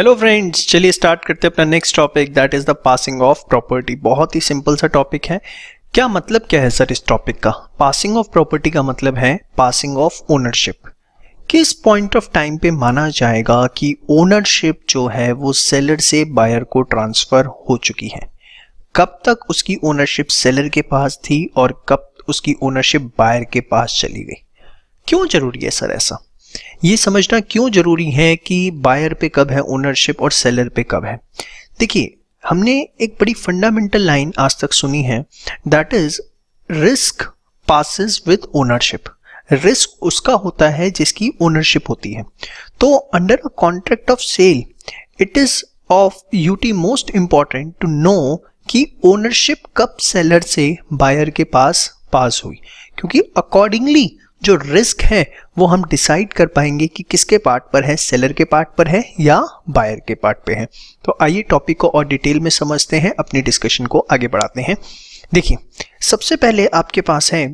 Hello friends चलिए start करते हैं अपना next topic that is the passing of property बहुत ही सिंपल सा टॉपिक है क्या मतलब क्या है सर इस टॉपिक का पासिंग ऑफ प्रॉपर्टी का मतलब है पासिंग ऑफ ओनरशिप किस पॉइंट ऑफ टाइम पे माना जाएगा कि ओनरशिप जो है वो सेलर से बायर को ट्रांसफर हो चुकी है कब तक उसकी ओनरशिप सेलर के पास थी और कब उसकी ओनरशिप बायर के पास चली गई क्यों जरूरी है सर ऐसा ये समझना क्यों जरूरी है कि बायर पे कब है ओनरशिप और सेलर पे कब है देखिए हमने एक बड़ी फंडामेंटल लाइन आज तक सुनी है that is risk passes with ownership risk उसका होता है जिसकी ओनरशिप होती है तो under a contract of sale it is of utmost important to know कि ओनरशिप कब सेलर से बायर के पास पास हुई क्योंकि अकॉर्डिंगली जो रिस्क है वो हम डिसाइड कर पाएंगे कि किसके पार्ट पर है सेलर के पार्ट पर है या बायर के पार्ट पे है तो आइए टॉपिक को और डिटेल में समझते हैं अपनी डिस्कशन को आगे बढ़ाते हैं देखिए सबसे पहले आपके पास है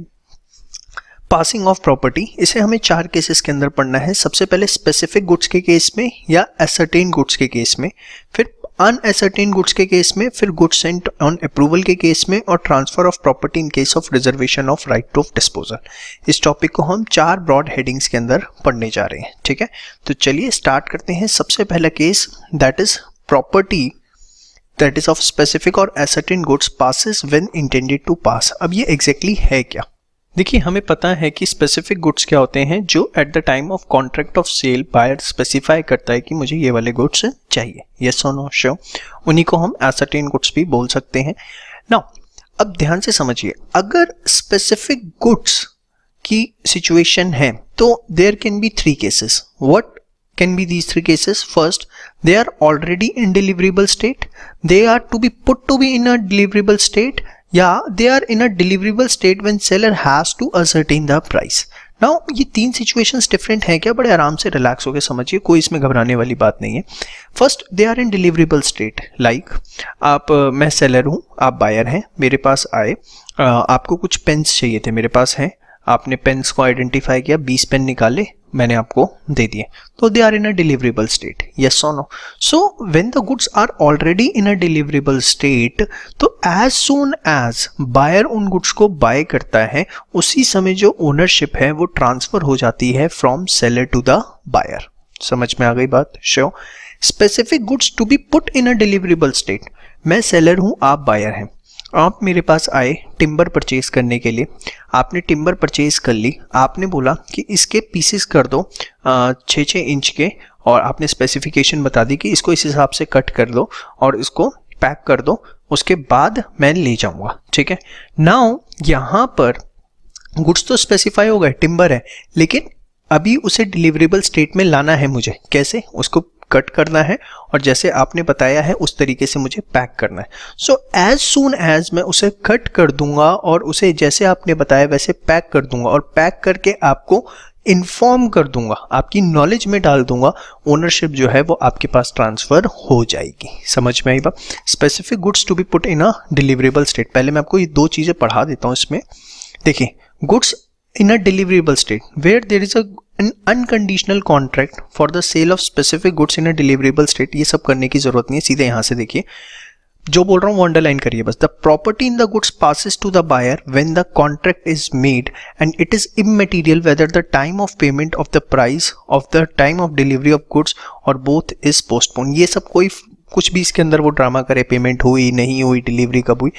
पासिंग ऑफ प्रॉपर्टी इसे हमें चार केसेस के अंदर पढ़ना है सबसे पहले स्पेसिफिक गुड्स के केस में या एसरटेन गुड्स के केस में फिर अनअसर्टेन गुड्स के केस में फिर गुड्स सेंट ऑन अप्रूवल के केस में और transfer of property in case of reservation of right to of disposal इस टॉपिक को हम चार ब्रॉड हेडिंग्स के अंदर पढ़ने जा रहे हैं ठीक है तो चलिए स्टार्ट करते हैं सबसे पहला case that is property that is of specific और ascertain goods passes when intended to pass अब ये एग्जैक्टली exactly है क्या देखिए हमें पता है कि स्पेसिफिक गुड्स क्या होते हैं जो at the time of contract of sale buyer specify करता है कि मुझे ये वाले गुड्स चाहिए यस और नो शो उन्हीं को हम एसरटेन गुड्स भी बोल सकते हैं ना अब ध्यान से समझिए अगर स्पेसिफिक गुड्स की सिचुएशन है तो there can be three cases what can be these three cases first they are already in deliverable state they are to be put to be in a deliverable state या they are in a deliverable state when seller has to ascertain the price now ये तीन situations different हैं क्या बड़े आराम से relax होकर समझिए कोई इसमें घबराने वाली बात नहीं है first they are in deliverable state like आप मैं सेलर हूँ आप बायर हैं मेरे पास आए आपको कुछ पेन्स चाहिए थे मेरे पास हैं आपने पेन्स को आइडेंटिफाई किया बीस पेन निकाले मैंने आपको दे दिए तो they are in a deliverable state yes और no so when the goods are already in a deliverable state तो एज सोन एज बायर उन गुड्स को बाय करता है उसी समय जो ओनरशिप है वो ट्रांसफर हो जाती है from seller to the buyer समझ में आ गई बात श्यो specific goods to be put in a deliverable state मैं सेलर हूं आप बायर हैं आप मेरे पास आए टिम्बर परचेज करने के लिए आपने टिम्बर परचेज कर ली आपने बोला कि इसके पीसेस कर दो छः छः इंच के और आपने स्पेसिफिकेशन बता दी कि इसको इस हिसाब से कट कर दो और इसको पैक कर दो उसके बाद मैं ले जाऊंगा ठीक है नाउ यहाँ पर गुड्स तो स्पेसिफाई हो गए टिम्बर है लेकिन अभी उसे डिलीवरेबल स्टेट में लाना है मुझे कैसे उसको कट करना है और जैसे आपने बताया है उस तरीके से मुझे पैक करना है सो एज सुन एज मैं उसे कट कर दूंगा और उसे जैसे आपने बताया वैसे पैक कर दूंगा और पैक करके आपको इन्फॉर्म कर दूंगा आपकी नॉलेज में डाल दूंगा ओनरशिप जो है वो आपके पास ट्रांसफर हो जाएगी समझ में आई बात specific goods to be put in a deliverable state पहले मैं आपको ये दो चीज़ें पढ़ा देता हूँ इसमें देखिए goods in a deliverable state where there is a an unconditional contract for the sale of specific goods in a deliverable state ये सब करने की जरूरत नहीं है सीधे यहां से देखिए जो बोल रहा हूँ वो अंडरलाइन करिए बस the property in the goods passes to the buyer when the contract is made and it is immaterial whether the time of payment of the price of the time of delivery of goods और both is postpone ये सब कोई कुछ भी इसके अंदर वो drama करे पेमेंट हुई नहीं हुई डिलीवरी कब हुई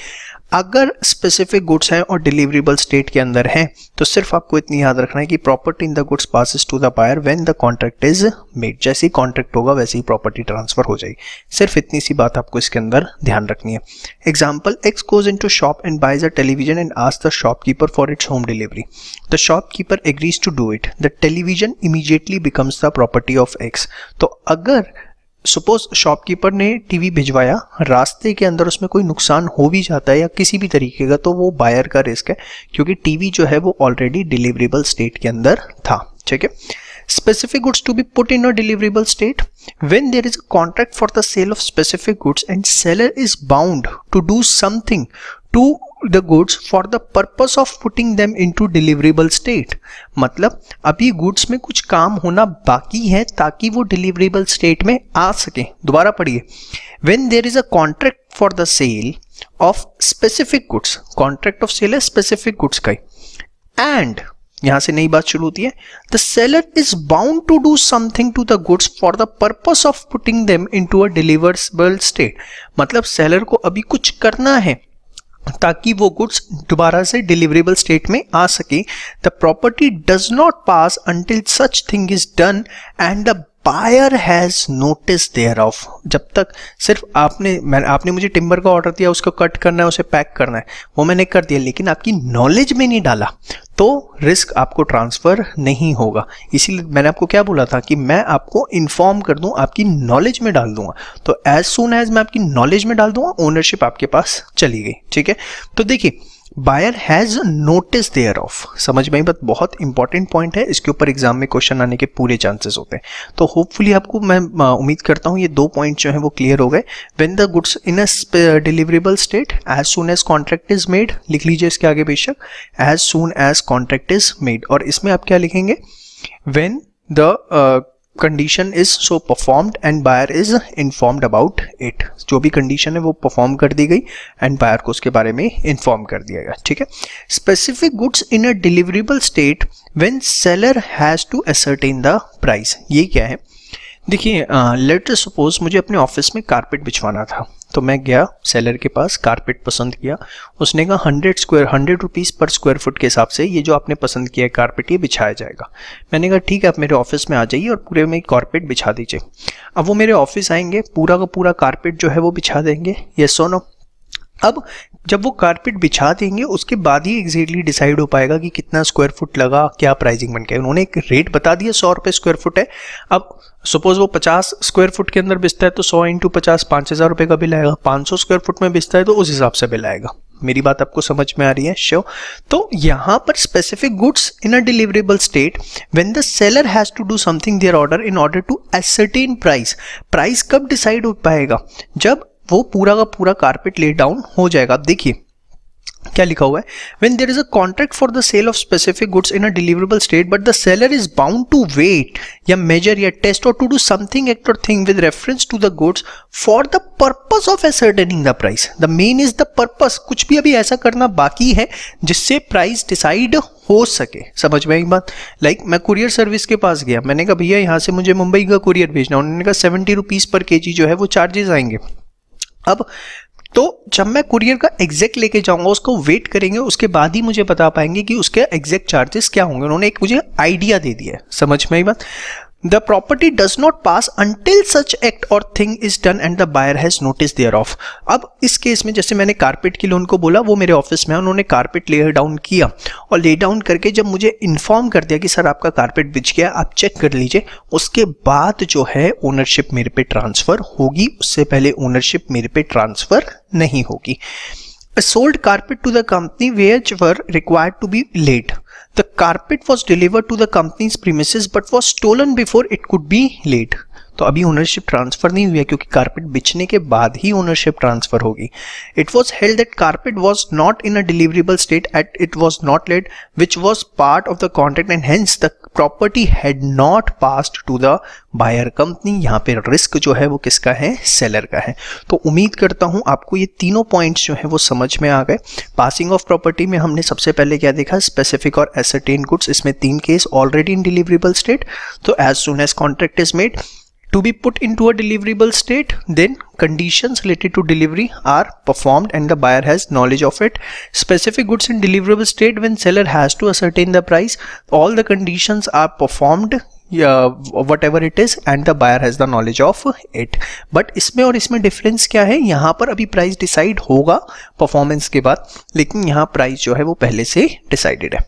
अगर स्पेसिफिक गुड्स हैं और डिलीवरेबल स्टेट के अंदर हैं तो सिर्फ आपको इतनी याद रखना है कि property in the goods passes to the buyer when the contract is made जैसे ही कॉन्ट्रैक्ट होगा वैसे ही प्रॉपर्टी ट्रांसफर हो जाएगी सिर्फ इतनी सी बात आपको इसके अंदर ध्यान रखनी है example X goes into shop and buys a television and आज the shopkeeper for its home delivery the shopkeeper agrees to do it the television immediately becomes the property of X तो अगर suppose shopkeeper ने TV भिजवाया रास्ते के अंदर उसमें कोई नुकसान हो भी जाता है या किसी भी तरीके का तो वो बायर का रिस्क है क्योंकि टीवी जो है वो ऑलरेडी डिलीवरेबल स्टेट के अंदर था ठीक है specific goods to be put in a deliverable state when there is a contract for the sale of specific goods and seller is bound to do something to the goods for the purpose of putting them into deliverable state मतलब अभी goods में कुछ काम होना बाकी है ताकि वो डिलीवरेबल स्टेट में आ सके दोबारा पढ़िए when there is a contract for the sale of specific goods contract of sale है स्पेसिफिक गुड्स का एंड यहां से नई बात शुरू होती है the seller is bound to do something to the goods for the purpose of putting them into a deliverable state मतलब सेलर को अभी कुछ करना है ताकि वो गुड्स दोबारा से डिलीवरेबल स्टेट में आ सके the property does not pass until such thing is done and the buyer has notice thereof जब तक सिर्फ आपने मैं आपने मुझे टिम्बर का ऑर्डर दिया उसको कट करना है उसे पैक करना है वो मैंने कर दिया लेकिन आपकी नॉलेज में नहीं डाला तो रिस्क आपको ट्रांसफ़र नहीं होगा इसीलिए मैंने आपको क्या बोला था कि मैं आपको इन्फॉर्म कर दूं आपकी नॉलेज में डाल दूंगा तो एज सुन एज मैं आपकी नॉलेज में डाल दूंगा ओनरशिप आपके पास चली गई ठीक है तो देखिए buyer has notice thereof समझ में बट बहुत इंपॉर्टेंट पॉइंट है इसके ऊपर एग्जाम में क्वेश्चन आने के पूरे चांसेस होते हैं तो होपफुली आपको मैं उम्मीद करता हूँ ये दो पॉइंट जो है वो क्लियर हो गए when the goods in a deliverable state as soon as contract is made लिख लीजिए इसके आगे बेशक as soon as contract is made और इसमें आप क्या लिखेंगे when the condition is so performed and buyer is informed about it जो भी कंडीशन है वो परफॉर्म कर दी गई एंड बायर को उसके बारे में इन्फॉर्म कर दिया गया ठीक है specific goods in a deliverable state when seller has to ascertain the price ये क्या है देखिए लेटर सपोज मुझे अपने ऑफिस में कारपेट बिछवाना था तो मैं गया सेलर के पास कारपेट पसंद किया उसने कहा hundred square hundred rupees per square foot के हिसाब से ये जो आपने पसंद किया है कारपेट ये बिछाया जाएगा मैंने कहा ठीक है आप मेरे ऑफिस में आ जाइए और पूरे में कारपेट बिछा दीजिए अब वो मेरे ऑफिस आएंगे पूरा का पूरा कारपेट जो है वो बिछा देंगे ये सोनो अब जब वो कारपेट बिछा देंगे उसके बाद ही एग्जैक्टली डिसाइड हो पाएगा कि कितना स्क्वायर फुट लगा क्या प्राइसिंग बन गया उन्होंने एक रेट बता दिया सौ रुपये स्क्वायर फुट है अब सपोज वो पचास स्क्वायर फुट के अंदर बिजता है तो सौ इंटू पचास पाँच हज़ार रुपये का बिल आएगा पाँच सौ स्क्वायर फुट में बिजता है तो उस हिसाब से बिल आएगा मेरी बात आपको समझ में आ रही है शो तो यहाँ पर specific goods in a deliverable state when the seller has to do something there order in order to ascertain price price कब डिसाइड हो पाएगा जब वो पूरा का पूरा कारपेट ले डाउन हो जाएगा आप देखिए क्या लिखा हुआ है when there is a contract for the sale of specific goods in a deliverable state but the seller is bound to weigh या मेजर या टेस्ट और टू डू समथिंग एक्ट और thing with reference to the goods for the purpose of ascertaining the price the main is the purpose कुछ भी अभी ऐसा करना बाकी है जिससे प्राइस डिसाइड हो सके समझ में आई बात लाइक like, मैं कुरियर सर्विस के पास गया मैंने कहा भैया यहाँ से मुझे मुंबई का कुरियर भेजना उन्होंने कहा सेवेंटी रुपीज़ पर के जो है वो चार्जेस आएंगे अब तो जब मैं कुरियर का एग्जैक्ट लेके जाऊंगा उसको वेट करेंगे उसके बाद ही मुझे बता पाएंगे कि उसके एग्जैक्ट चार्जेस क्या होंगे उन्होंने एक मुझे आइडिया दे दिया समझ में आई बात the property does not pass until such act और thing is done and the buyer has notice thereof अब इस केस में जैसे मैंने कारपेट की लोन को बोला वो मेरे ऑफिस में उन्होंने कारपेट लेयर डाउन किया और ले डाउन करके जब मुझे इन्फॉर्म कर दिया कि सर आपका कारपेट बिछ गया आप चेक कर लीजिए उसके बाद जो है ओनरशिप मेरे पे ट्रांसफर होगी उससे पहले ओनरशिप मेरे पे ट्रांसफर नहीं होगी sold carpet to the company which were required to be laid. The carpet was delivered to the company's premises but was stolen before it could be laid. तो अभी ओनरशिप ट्रांसफर नहीं हुई है क्योंकि कारपेट बिछने के बाद ही ओनरशिप ट्रांसफर होगी it was held that carpet was not in a deliverable state at it was not laid which was part of the contract and hence the property had not passed to the buyer company यहाँ पे risk जो है वो किसका है seller का है तो उम्मीद करता हूँ आपको ये तीनों पॉइंट्स जो है वो समझ में आ गए पासिंग ऑफ प्रॉपर्टी में हमने सबसे पहले क्या देखा स्पेसिफिक और एसरटेन गुड्स इसमें तीन case already in deliverable state तो as soon as contract is made to be put into a deliverable state then conditions related to delivery are performed and the buyer has knowledge of it specific goods in deliverable state when seller has to ascertain the price all the conditions are performed या what it is and the buyer has the knowledge of it but इसमें और इसमें difference क्या है यहाँ पर अभी price decide होगा परफॉर्मेंस के बाद लेकिन यहाँ प्राइस जो है वो पहले से डिसाइडेड है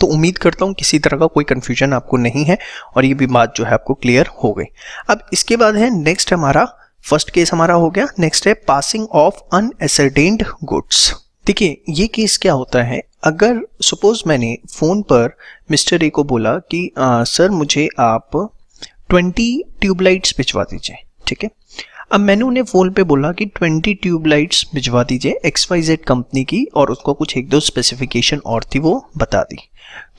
तो उम्मीद करता हूँ किसी तरह का कोई कन्फ्यूजन आपको नहीं है और ये भी बात जो है आपको क्लियर हो गई अब इसके बाद है नेक्स्ट हमारा फर्स्ट केस हमारा हो गया नेक्स्ट है पासिंग ऑफ अनएसरटेन्ड गुड्स देखिए ये केस क्या होता है अगर सपोज मैंने फ़ोन पर मिस्टर ए को बोला कि आ, सर मुझे आप 20 ट्यूबलाइट्स भिजवा दीजिए ठीक है अब मैंने उन्हें फ़ोन पे बोला कि 20 ट्यूबलाइट्स भिजवा दीजिए एक्स वाई जेड कंपनी की और उसको कुछ एक दो स्पेसिफिकेशन और थी वो बता दी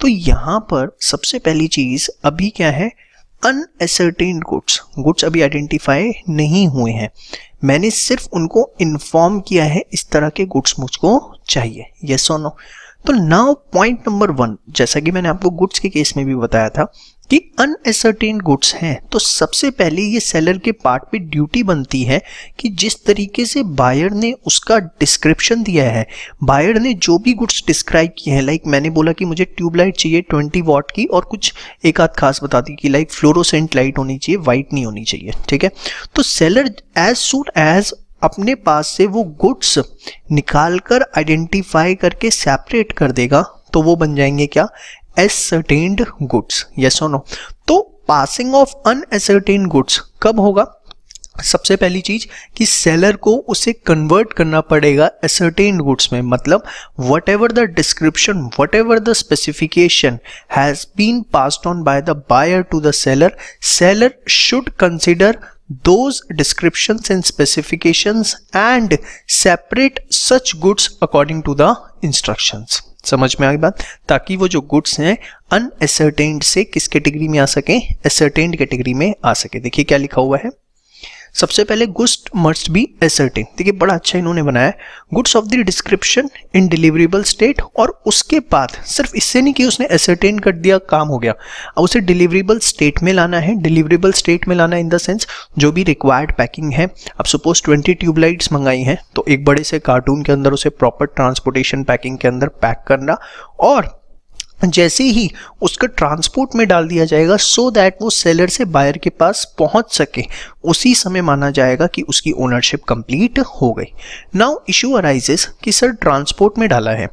तो यहां पर सबसे पहली चीज अभी क्या है अनअसर्टेन गुड्स गुड्स अभी आइडेंटिफाई नहीं हुए हैं मैंने सिर्फ उनको इन्फॉर्म किया है इस तरह के गुड्स मुझको चाहिए यस और नो तो नाउ पॉइंट नंबर वन जैसा कि मैंने आपको गुड्स के केस में भी बताया था कि अनएसर्टेन गुड्स हैं तो सबसे पहले ये सेलर के पार्ट पे ड्यूटी बनती है कि जिस तरीके से बायर ने उसका डिस्क्रिप्शन दिया है बायर ने जो भी गुड्स डिस्क्राइब किए हैं लाइक मैंने बोला कि मुझे ट्यूबलाइट चाहिए ट्वेंटी वॉट की और कुछ एक आध खास बता दी कि लाइक फ्लोरोसेंट लाइट होनी चाहिए वाइट नहीं होनी चाहिए ठीक है तो सेलर एज सुन एज अपने पास से वो गुड्स निकाल कर आइडेंटिफाई करके सेपरेट कर देगा तो वो बन जाएंगे क्या एसर्टेन्ड गुड्स यस और नो तो पासिंग ऑफ अनएसर्टेन गुड्स कब होगा सबसे पहली चीज कि सेलर को उसे कन्वर्ट करना पड़ेगा एसर्टेन गुड्स में मतलब whatever the description whatever the specification has been passed on by the buyer to the seller seller should consider those descriptions and specifications and separate such goods according to the instructions समझ में आई बात ताकि वो जो goods हैं अनएसर्टेंड से किस कैटेगरी में आ सके एसर्टेंड कैटेगरी में आ सके देखिए क्या लिखा हुआ है सबसे पहले गुस्ट मस्ट बी एसर्टिंग देखिए बड़ा अच्छा इन्होंने बनाया goods of the description in deliverable state और उसके बाद सिर्फ इससे नहीं कि उसने एसर्टेन कर दिया काम हो गया अब उसे डिलीवरेबल स्टेट में लाना है डिलीवरेबल स्टेट में लाना इन द सेंस जो भी रिक्वायर्ड पैकिंग है अब सपोज ट्वेंटी ट्यूबलाइट्स मंगाई हैं तो एक बड़े से कार्टून के अंदर उसे प्रॉपर ट्रांसपोर्टेशन पैकिंग के अंदर पैक करना और जैसे ही उसका ट्रांसपोर्ट में डाल दिया जाएगा सो so दैट वो सेलर से बायर के पास पहुंच सके उसी समय माना जाएगा कि उसकी ओनरशिप कंप्लीट हो गई नाउ इशू अराइजेस कि सर ट्रांसपोर्ट में डाला है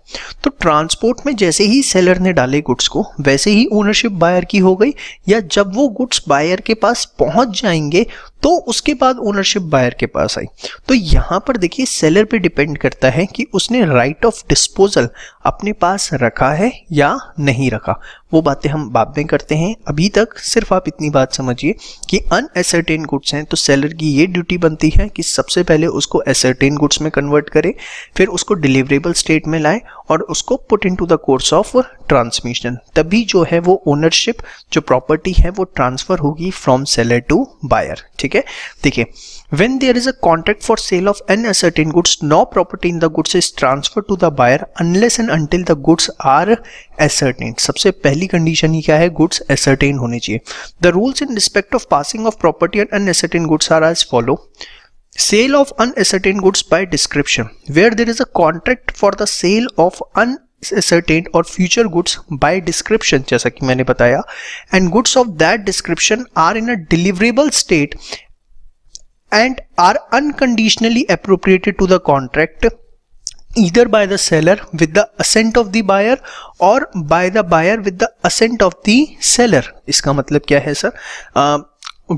तो ट्रांसपोर्ट में जैसे ही सेलर ने डाले गुड्स को वैसे ही ओनरशिप बायर की हो गई या जब वो गुड्स बायर के पास पहुंच जाएंगे तो उसके बाद ओनरशिप बायर के पास आई तो यहाँ पर देखिए सेलर पर डिपेंड करता है कि उसने राइट ऑफ डिस्पोजल अपने पास रखा है या नहीं रखा वो बातें हम बाद में करते हैं अभी तक सिर्फ आप इतनी बात समझिए कि अनएसरटेन गुड्स हैं तो सेलर की ये ड्यूटी बनती है कि सबसे पहले उसको एसरटेन गुड्स में कन्वर्ट करें फिर उसको डिलीवरेबल स्टेट में लाए और उसको put into the course of transmission तभी जो है वो ओनरशिप जो प्रॉपर्टी है वो ट्रांसफर होगी फ्रॉम सेलर टू बायर ठीक है देखिए When there is a contract for sale of any certain goods, no property in the goods is transferred to the buyer unless and until the goods are ascertained. सबसे पहली condition ही क्या है goods ascertained होने चाहिए the rules in respect of passing of property and unascertained goods are as follow sale of unascertained goods by description where there is a contract for the sale of un ascertained और future goods by description जैसा कि मैंने बताया and goods of that description are in a deliverable state and are unconditionally appropriated to the contract either by the seller with the assent of the buyer or by the buyer with the assent of the seller iska matlab kya hai sir uh,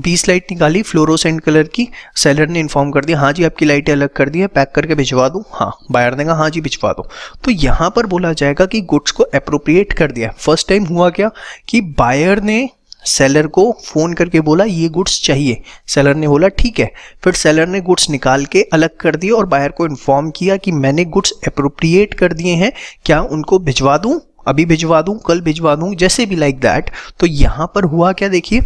20 light निकाली fluorescent colour की seller ने inform कर दिया हाँ जी आपकी लाइटें अलग कर दी है पैक करके भिजवा दूँ हाँ बायर ने कहा हाँ जी भिजवा दो तो यहाँ पर बोला जाएगा कि गुड्स को अप्रोप्रिएट कर दिया फर्स्ट टाइम हुआ क्या कि बायर ने सेलर को फ़ोन करके बोला ये गुड्स चाहिए सेलर ने बोला ठीक है फिर सेलर ने गुड्स निकाल के अलग कर दिए और बायर को इन्फॉर्म किया कि मैंने गुड्स अप्रोप्रिएट कर दिए हैं क्या उनको भिजवा दूँ अभी भिजवा दूँ कल भिजवा दूँ जैसे भी लाइक like दैट तो यहाँ पर हुआ क्या देखिए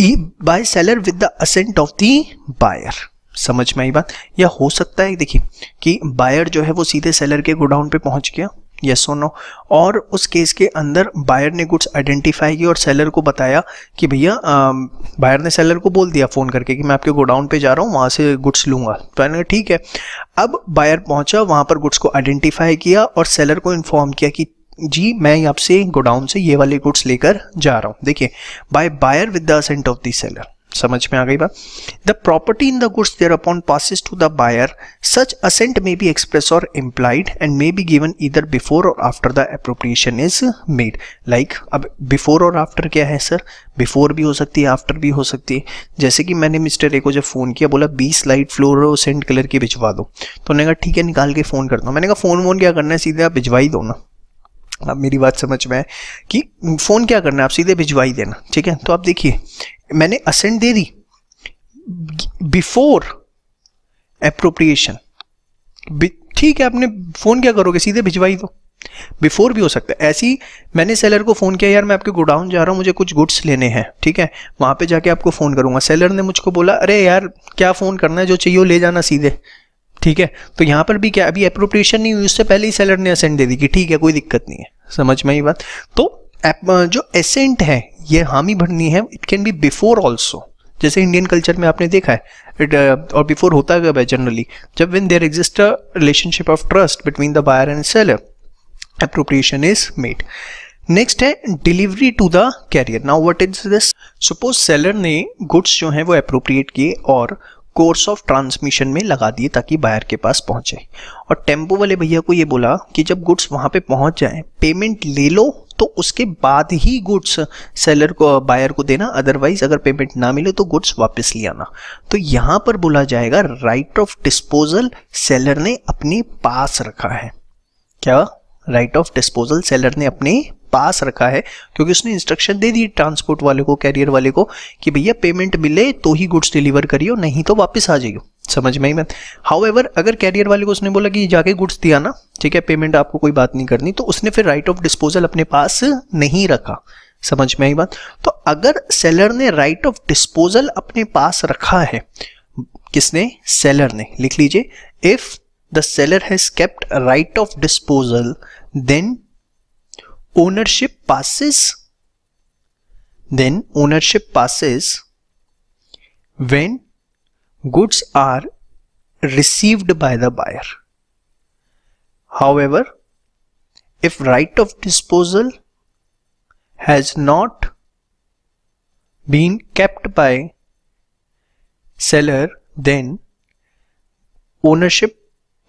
ई by seller with the assent of the buyer समझ में आई बात या हो सकता है देखिए कि बायर जो है वो सीधे सेलर के गोडाउन पे पहुंच गया यस और नो और उस केस के अंदर बायर ने गुड्स आइडेंटिफाई की और सेलर को बताया कि भैया बायर ने सेलर को बोल दिया फ़ोन करके कि मैं आपके गोडाउन पे जा रहा हूँ वहाँ से गुड्स लूँगा तो मैंने ठीक है अब बायर पहुँचा वहाँ पर गुड्स को आइडेंटिफाई किया और सेलर को इन्फॉर्म किया कि जी मैं आपसे गोडाउन से ये वाले गुड्स लेकर जा रहा हूँ देखिए by buyer with the assent of the seller समझ में आ गई बात the property in the goods there upon passes to the buyer such assent may be express or implied and may be given either before और after the appropriation is made like अब before और after क्या है sir before भी हो सकती है after भी हो सकती है जैसे कि मैंने मिस्टर ए को जब फ़ोन किया बोला बीस light fluorescent colour की भिजवा दो तो उन्होंने कहा ठीक है निकाल के फ़ोन करता हूँ मैंने कहा फ़ोन वोन क्या करना है सीधे आप भिजवा ही दो ना अब मेरी बात समझ में है कि फ़ोन क्या करना है आप सीधे भिजवा ही देना ठीक है तो आप देखिए मैंने असेंट दे दी बिफोर अप्रोप्रिएशन ठीक है आपने फ़ोन क्या करोगे सीधे भिजवाई दो बिफोर भी हो सकता है ऐसी मैंने सेलर को फ़ोन किया यार मैं आपके गोडाउन जा रहा हूं मुझे कुछ गुड्स लेने हैं ठीक है वहां पे जाके आपको फ़ोन करूंगा सेलर ने मुझको बोला अरे यार क्या फ़ोन करना है जो चाहिए वो ले जाना सीधे ठीक है तो यहां पर भी क्या अभी अप्रोप्रिएशन नहीं हुई उससे पहले ही सेलर ने असेंट दे दी कि ठीक है कोई दिक्कत नहीं है समझ में ही बात तो जो एसेंट है ये हामी भरनी है it can be before also जैसे इंडियन कल्चर में आपने देखा है इट uh, और बिफोर होता कब है जनरली जब when there exist a relationship of trust between the buyer and seller appropriation is made next है delivery to the carrier now what is this suppose seller ने गुड्स जो हैं वो अप्रोप्रिएट किए और कोर्स ऑफ ट्रांसमिशन में लगा दिए ताकि बायर के पास पहुंचे और टेम्पो वाले भैया को ये बोला कि जब गुड्स वहां पे पहुंच जाए पेमेंट ले लो तो उसके बाद ही गुड्स सेलर को बायर को देना अदरवाइज अगर पेमेंट ना मिले तो गुड्स वापस ले आना तो यहां पर बोला जाएगा राइट ऑफ डिस्पोजल सेलर ने अपने पास रखा है क्या राइट ऑफ डिस्पोजल सेलर ने अपने पास रखा है क्योंकि उसने इंस्ट्रक्शन दे दी ट्रांसपोर्ट वाले को कैरियर वाले को कि भैया पेमेंट मिले तो ही गुड्स डिलीवर करियो नहीं तो वापस आ जाइयो समझ में ही मैं हाउ अगर कैरियर वाले को उसने बोला कि जाके गुड्स दिया ना ठीक है पेमेंट आपको कोई बात नहीं करनी तो उसने फिर राइट ऑफ डिस्पोजल अपने पास नहीं रखा समझ में आई बात तो अगर सेलर ने राइट ऑफ डिस्पोजल अपने पास रखा है किसने सेलर ने लिख लीजिए if the seller has kept right of disposal then ownership passes then ownership passes when goods are received by the buyer However, if right of disposal has not been kept by seller then ownership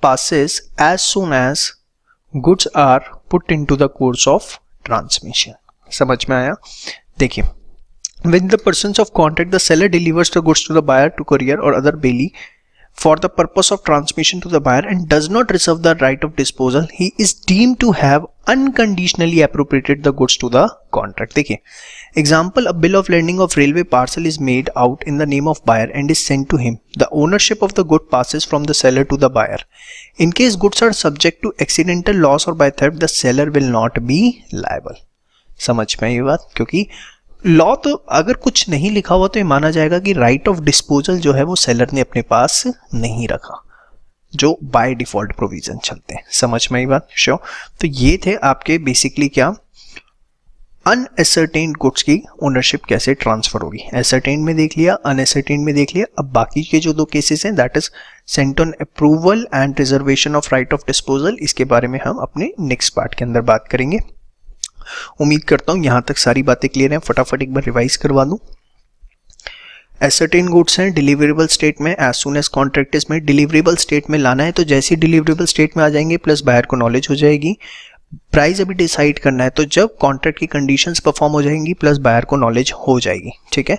passes as soon as goods are put into the course of transmission समझ में आया देखिए when the persons of contract the seller delivers the goods to the buyer to courier or other bailee for the purpose of transmission to the buyer and does not reserve the right of disposal, he is deemed to have unconditionally appropriated the goods to the contract. देखिए, example a bill of lending of railway parcel is made out in the name of buyer and is sent to him. The ownership of the good passes from the seller to the buyer. In case goods are subject to accidental loss or by theft, the seller will not be liable. समझ में ये बात क्योंकि law तो अगर कुछ नहीं लिखा हुआ तो ये माना जाएगा कि राइट ऑफ डिस्पोजल जो है वो सेलर ने अपने पास नहीं रखा जो बाय डिफॉल्ट प्रोविजन चलते हैं समझ में ही बात श्योर तो ये थे आपके बेसिकली क्या अनएसरटेन गुड्स की ओनरशिप कैसे ट्रांसफर होगी एसरटेन में देख लिया अनएसरटेन में देख लिया अब बाकी के जो दो केसेस हैं that is sent on approval and reservation of right of disposal इसके बारे में हम अपने नेक्स्ट पार्ट के अंदर बात करेंगे उम्मीद करता हूँ यहाँ तक सारी बातें क्लियर हैं फटाफट एक बार रिवाइज करवा दूँ एसर्टेन गुड्स हैं डिलीवरेबल स्टेट में एज सुन एज कॉन्ट्रैक्ट में डिलीवरेबल स्टेट में लाना है तो जैसे ही डिलीवरेबल स्टेट में आ जाएंगे प्लस बायर को नॉलेज हो जाएगी प्राइस अभी डिसाइड करना है तो जब कॉन्ट्रैक्ट की कंडीशंस परफॉर्म हो जाएंगी प्लस बायर को नॉलेज हो जाएगी ठीक है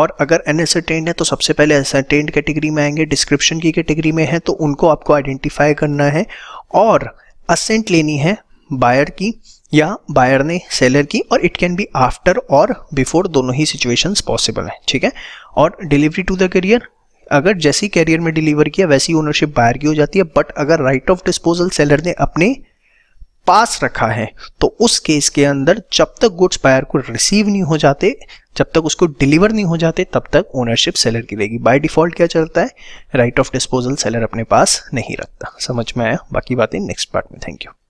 और अगर अनएसर्टेंड है तो सबसे पहले एसर्टेंड कैटेगरी में आएंगे डिस्क्रिप्शन की कैटेगरी में है तो उनको आपको आइडेंटिफाई करना है और असेंट लेनी है बायर की या बायर ने सेलर की और इट कैन बी आफ्टर और बिफोर दोनों ही सिचुएशंस पॉसिबल है ठीक है और डिलीवरी टू द करियर अगर जैसी कैरियर में डिलीवर किया वैसी ओनरशिप बायर की हो जाती है बट अगर राइट ऑफ डिस्पोजल सेलर ने अपने पास रखा है तो उस केस के अंदर जब तक गुड्स बायर को रिसीव नहीं हो जाते जब तक उसको डिलीवर नहीं हो जाते तब तक ओनरशिप सेलर की रहेगी बाय डिफॉल्ट क्या चलता है राइट ऑफ डिस्पोजल सेलर अपने पास नहीं रखता समझ में आया बाकी बातें नेक्स्ट पार्ट में थैंक यू